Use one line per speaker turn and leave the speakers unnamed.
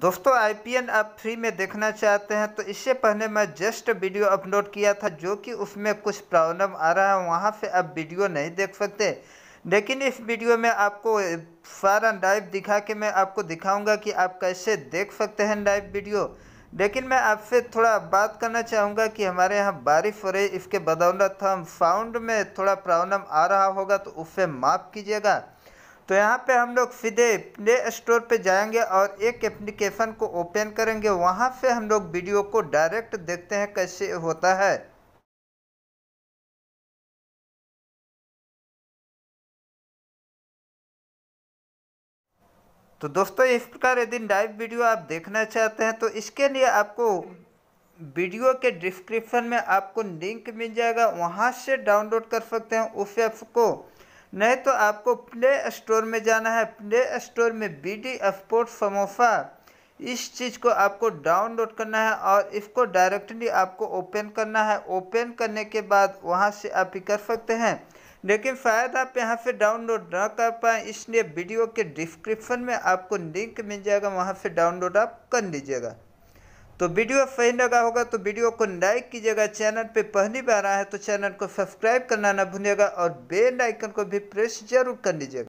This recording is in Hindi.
दोस्तों एन आप फ्री में देखना चाहते हैं तो इससे पहले मैं जस्ट वीडियो अपलोड किया था जो कि उसमें कुछ प्रॉब्लम आ रहा है वहाँ से आप वीडियो नहीं देख सकते लेकिन इस वीडियो में आपको सारा लाइव दिखा के मैं आपको दिखाऊंगा कि आप कैसे देख सकते हैं लाइव वीडियो लेकिन मैं आपसे थोड़ा बात करना चाहूँगा कि हमारे यहाँ बारिश हो रही इसके बदौलत हम साउंड में थोड़ा प्रॉब्लम आ रहा होगा तो उससे माफ़ कीजिएगा तो यहाँ पे हम लोग सीधे प्ले स्टोर पे जाएंगे और एक
एप्लीकेशन को ओपन करेंगे वहाँ से हम लोग वीडियो को डायरेक्ट देखते हैं कैसे होता है तो दोस्तों इस प्रकार यदि लाइव
वीडियो आप देखना चाहते हैं तो इसके लिए आपको वीडियो के डिस्क्रिप्शन में आपको लिंक मिल जाएगा वहाँ से डाउनलोड कर सकते हैं उस ऐप को नहीं तो आपको प्ले स्टोर में जाना है प्ले स्टोर में बी डी एफपोर्ट समोसा इस चीज़ को आपको डाउनलोड करना है और इसको डायरेक्टली आपको ओपन करना है ओपन करने के बाद वहाँ से आप ही कर सकते हैं लेकिन शायद आप यहाँ से डाउनलोड ना कर पाएँ इसलिए वीडियो के डिस्क्रिप्शन में आपको लिंक मिल जाएगा वहाँ से डाउनलोड आप कर लीजिएगा तो वीडियो सही लगा होगा तो वीडियो को लाइक कीजिएगा
चैनल पे पहली बार आए तो चैनल को सब्सक्राइब करना ना भूलिएगा और बेल आइकन को भी प्रेस जरूर कर लीजिएगा